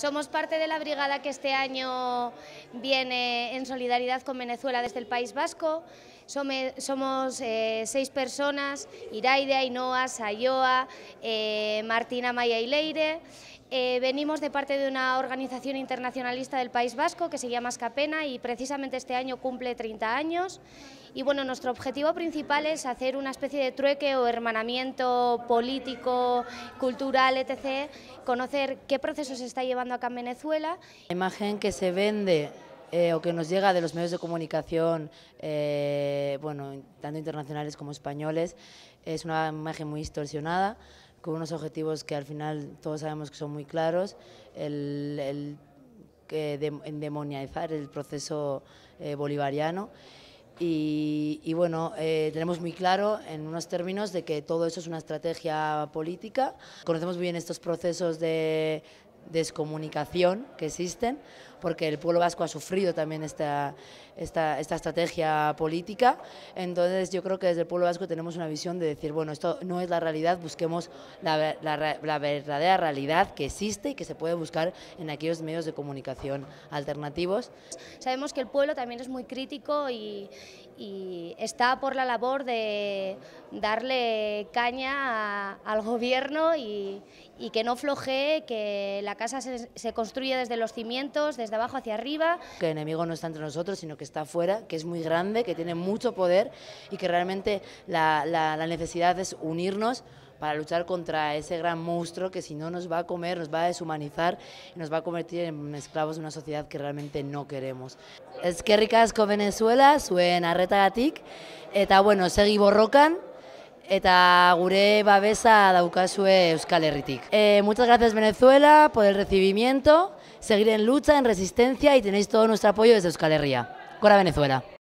Somos parte de la brigada que este año viene en solidaridad con Venezuela desde el País Vasco. Somos eh, seis personas, Iraide, Ainhoa, Sayoa, eh, Martina, Maya y Leire. Eh, venimos de parte de una organización internacionalista del País Vasco que se llama Escapena y precisamente este año cumple 30 años. Y bueno, nuestro objetivo principal es hacer una especie de trueque o hermanamiento político, cultural, etc. Conocer qué proceso se está llevando acá en Venezuela. La imagen que se vende eh, o que nos llega de los medios de comunicación, eh, bueno, tanto internacionales como españoles, es una imagen muy distorsionada con unos objetivos que al final todos sabemos que son muy claros, el, el eh, el proceso eh, bolivariano. Y, bueno, eh, tenemos muy claro en unos términos de que todo eso es una estrategia política. Conocemos muy bien estos procesos de descomunicación que existen, porque el pueblo vasco ha sufrido también esta, esta, esta estrategia política. Entonces yo creo que desde el pueblo vasco tenemos una visión de decir, bueno, esto no es la realidad, busquemos la, la, verdadera realidad que existe y que se puede buscar en aquellos medios de comunicación alternativos. Sabemos que el pueblo también es muy crítico y, y está por la labor de darle caña al gobierno y, y, que no flojee, que la casa se, se construya desde los cimientos, desde de abajo hacia arriba. Que el enemigo no está entre nosotros, sino que está afuera, que es muy grande, que tiene mucho poder y que realmente la, la, necesidad es unirnos para luchar contra ese gran monstruo que si no nos va a comer, nos va a deshumanizar y nos va a convertir en esclavos de una sociedad que realmente no queremos. Es que ricasco Venezuela, suena reta tic está bueno, Seguí Borrocan eta gure babesa daukazue Euskal Herritik. E, muchas gracias Venezuela por el recibimiento, seguir en lucha, en resistencia y tenéis todo nuestro apoyo desde Euskal Herria. ¡Gora, Venezuela.